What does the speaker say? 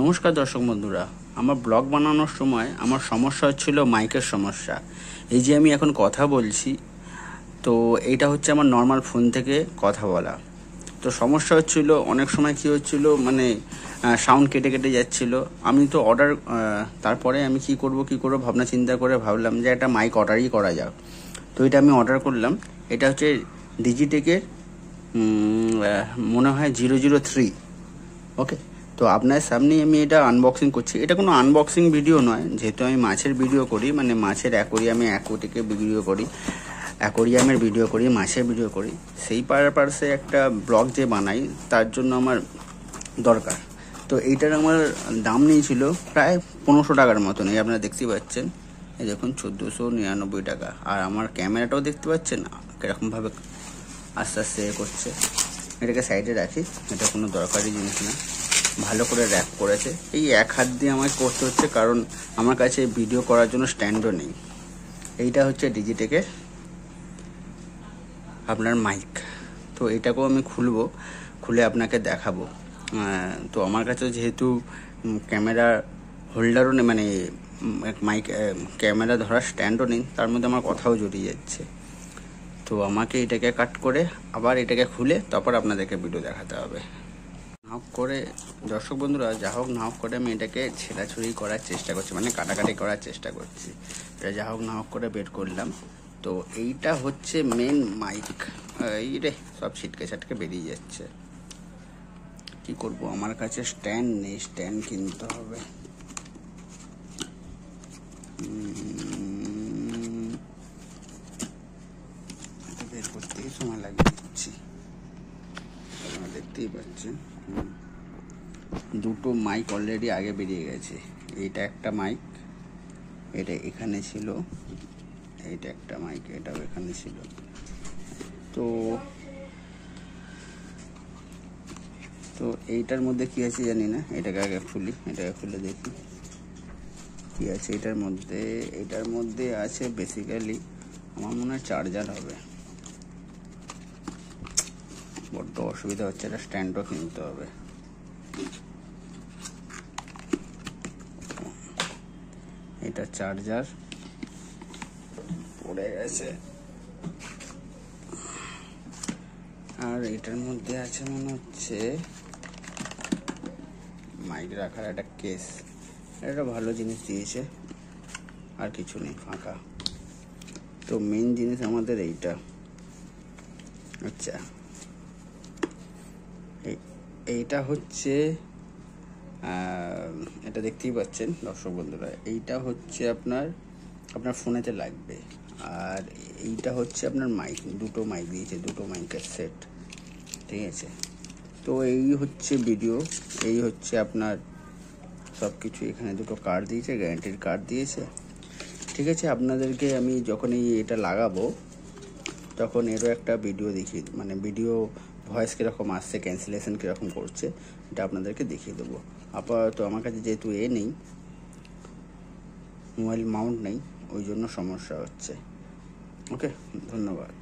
নমস্কার দর্শক বন্ধুরা আমার ব্লগ বানানোর সময় আমার সমস্যা হচ্ছিল মাইকের সমস্যা এই যে আমি এখন কথা বলছি তো এইটা হচ্ছে আমার নর্মাল ফোন থেকে কথা বলা তো সমস্যা হচ্ছিলো অনেক সময় কী হচ্ছিল মানে সাউন্ড কেটে কেটে যাচ্ছিল আমি তো অর্ডার তারপরে আমি কি করব কি করব ভাবনা চিন্তা করে ভাবলাম যে একটা মাইক অর্ডারই করা যাক তো এটা আমি অর্ডার করলাম এটা হচ্ছে ডিজিটেকের মনে হয় জিরো জিরো থ্রি ওকে তো আপনার সামনে আমি এটা আনবক্সিং করছি এটা কোনো আনবক্সিং ভিডিও নয় যেহেতু আমি মাছের ভিডিও করি মানে মাছের অ্যাকোরিয়ামে অ্যাকোটিকে ভিডিও করি অ্যাকোরিয়ামের ভিডিও করি মাছের ভিডিও করি সেই পারপাসে একটা ব্লগ যে বানাই তার জন্য আমার দরকার তো এইটার আমার দাম নিয়েছিল প্রায় পনেরোশো টাকার মতনই আপনারা দেখতেই পাচ্ছেন এই দেখুন চোদ্দোশো নিরানব্বই টাকা আর আমার ক্যামেরাটাও দেখতে পাচ্ছেন কীরকমভাবে আস্তে আস্তে করছে এটাকে সাইডে রাখি এটা কোনো দরকারি জিনিস না ভালো করে র্যাপ করেছে এই এক হাত দিয়ে আমায় করতে হচ্ছে কারণ আমার কাছে ভিডিও করার জন্য স্ট্যান্ডও নেই এইটা হচ্ছে ডিজিটেকের আপনার মাইক তো এটাকেও আমি খুলবো খুলে আপনাকে দেখাবো তো আমার কাছে যেহেতু ক্যামেরা হোল্ডারও নেই মানে মাইক ক্যামেরা ধরার স্ট্যান্ডও নেই তার মধ্যে আমার কথাও জড়িয়ে যাচ্ছে তো আমাকে এটাকে কাট করে আবার এটাকে খুলে তারপর আপনাদেরকে ভিডিও দেখাতে হবে করে দর্শক বন্ধুরা যা হোক না হোক করে আমি এটাকে ছেঁড়াছুড়ি করার চেষ্টা করছি মানে কাটাকাটি করার চেষ্টা করছি এটা যা হোক না হোক করে বের করলাম তো এইটা হচ্ছে মেন মাইক এই রে সব ছিটকে ছাটকে বেরিয়ে যাচ্ছে কি করব আমার কাছে স্ট্যান্ড নেই স্ট্যান্ড কিনতে হবে বের করতেই সময় লাগিয়ে দিচ্ছি দেখতেই পাচ্ছেন হুম দুটো মাইক অলরেডি আগে বেরিয়ে গেছে এইটা একটা মাইক এটা এখানে ছিল এইটা একটা মাইক এটাও এখানে ছিল তো তো এইটার মধ্যে কি আছে জানি না এটাকে আগে খুলি এটাকে খুলে দেখি কি আছে এটার মধ্যে এটার মধ্যে আছে বেসিক্যালি আমার মনে হয় চার্জার হবে বড্ড অসুবিধা হচ্ছে এটা স্ট্যান্ডও কিনতে হবে এটা চার্জার পড়ে গেছে আর এটার মধ্যে আছে মনে হচ্ছে মাইক রাখার একটা কেস একটা ভালো জিনিস দিয়েছে আর কিছু নেই ফাঁকা তো মেন জিনিস আমাদের এইটা আচ্ছা এইটা হচ্ছে এটা দেখতেই পাচ্ছেন দর্শক বন্ধুরা এইটা হচ্ছে আপনার আপনার ফোনেতে লাগবে আর এইটা হচ্ছে আপনার মাইক দুটো মাইক দিয়েছে দুটো মাইকের সেট ঠিক আছে তো এই হচ্ছে ভিডিও এই হচ্ছে আপনার সব কিছু এখানে দুটো কার্ড দিয়েছে গ্যারান্টির কার্ড দিয়েছে ঠিক আছে আপনাদেরকে আমি যখন এই এটা লাগাবো তখন এরও একটা ভিডিও দেখিয়ে মানে ভিডিও ভয়েস কীরকম আসছে ক্যান্সেলেশন কীরকম করছে এটা আপনাদেরকে দেখিয়ে দেবো আপাতত আমার কাছে যেহেতু এ নেই মোবাইল মাউন্ট নেই ওই জন্য সমস্যা হচ্ছে ওকে ধন্যবাদ